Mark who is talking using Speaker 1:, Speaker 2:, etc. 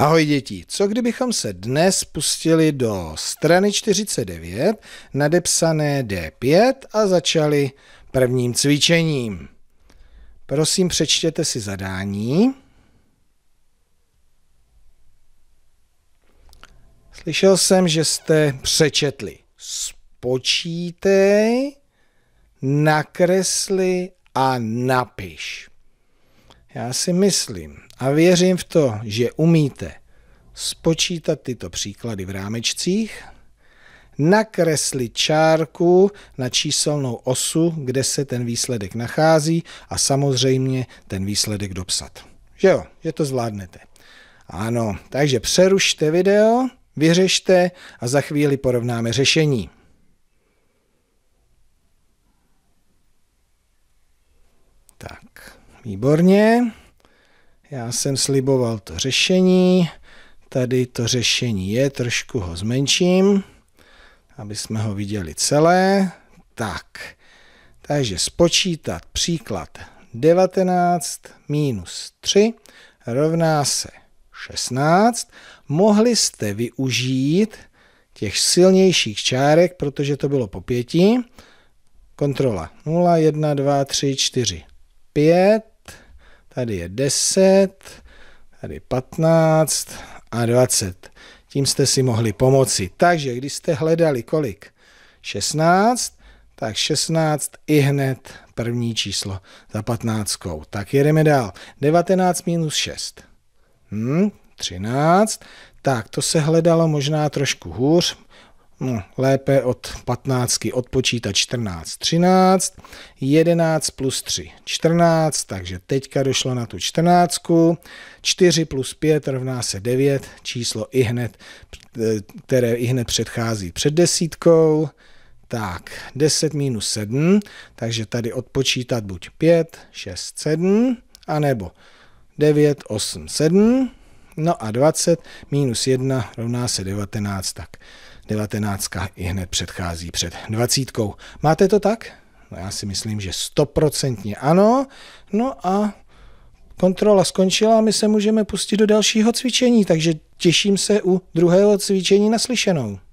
Speaker 1: Ahoj děti, co kdybychom se dnes pustili do strany 49, nadepsané D5 a začali prvním cvičením. Prosím, přečtěte si zadání. Slyšel jsem, že jste přečetli. Spočítej, nakresli a napiš. Já si myslím a věřím v to, že umíte spočítat tyto příklady v rámečcích, nakreslit čárku na číselnou osu, kde se ten výsledek nachází a samozřejmě ten výsledek dopsat. Že jo, že to zvládnete. Ano, takže přerušte video, vyřešte a za chvíli porovnáme řešení. Tak. Výborně. Já jsem sliboval to řešení. Tady to řešení je, trošku ho zmenším, aby jsme ho viděli celé. Tak, takže spočítat příklad 19 minus 3 rovná se 16. Mohli jste využít těch silnějších čárek, protože to bylo po pěti. Kontrola 0, 1, 2, 3, 4, 5, tady je 10, tady 15 a 20. Tím jste si mohli pomoci. Takže když jste hledali kolik? 16, tak 16 i hned první číslo za 15. Tak jedeme dál. 19 minus 6. Hmm, 13. Tak to se hledalo možná trošku hůř no, lépe od 15 odpočítat 14, 13, 11 plus 3, 14, takže teďka došlo na tu 14, 4 plus 5 rovná se 9, číslo i hned, eh, které i hned předchází před desítkou, tak 10 minus 7, takže tady odpočítat buď 5, 6, 7, anebo 9, 8, 7, no a 20 minus 1 rovná se 19, tak Devatenáctka i hned předchází před dvacítkou. Máte to tak? No já si myslím, že stoprocentně ano. No a kontrola skončila a my se můžeme pustit do dalšího cvičení, takže těším se u druhého cvičení naslyšenou.